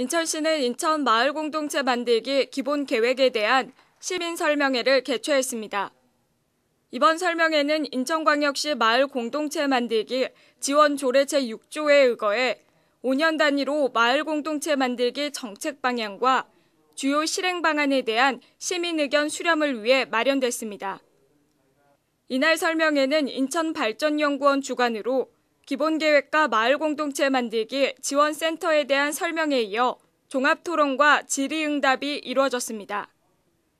인천시는 인천 마을 공동체 만들기 기본 계획에 대한 시민 설명회를 개최했습니다. 이번 설명회는 인천광역시 마을 공동체 만들기 지원 조례체 6조에 의거해 5년 단위로 마을 공동체 만들기 정책 방향과 주요 실행 방안에 대한 시민 의견 수렴을 위해 마련됐습니다. 이날 설명회는 인천발전연구원 주관으로 기본계획과 마을공동체 만들기 지원센터에 대한 설명에 이어 종합토론과 질의응답이 이루어졌습니다.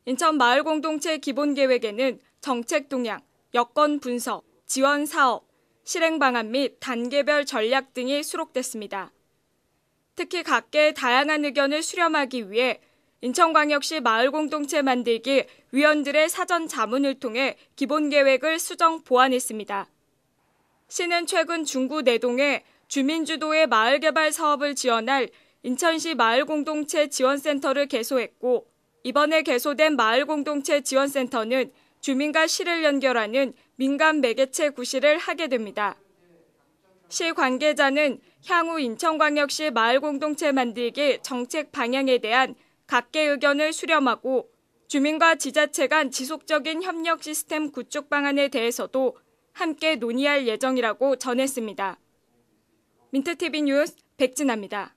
인천 마을공동체 기본계획에는 정책 동향, 여건 분석, 지원 사업, 실행 방안 및 단계별 전략 등이 수록됐습니다. 특히 각계의 다양한 의견을 수렴하기 위해 인천광역시 마을공동체 만들기 위원들의 사전 자문을 통해 기본계획을 수정 보완했습니다. 시는 최근 중구 내동에 주민주도의 마을개발 사업을 지원할 인천시 마을공동체 지원센터를 개소했고 이번에 개소된 마을공동체 지원센터는 주민과 시를 연결하는 민간 매개체 구실을 하게 됩니다. 시 관계자는 향후 인천광역시 마을공동체 만들기 정책 방향에 대한 각계 의견을 수렴하고 주민과 지자체 간 지속적인 협력 시스템 구축 방안에 대해서도 함께 논의할 예정이라고 전했습니다. 민트TV 뉴스 백진아입니다.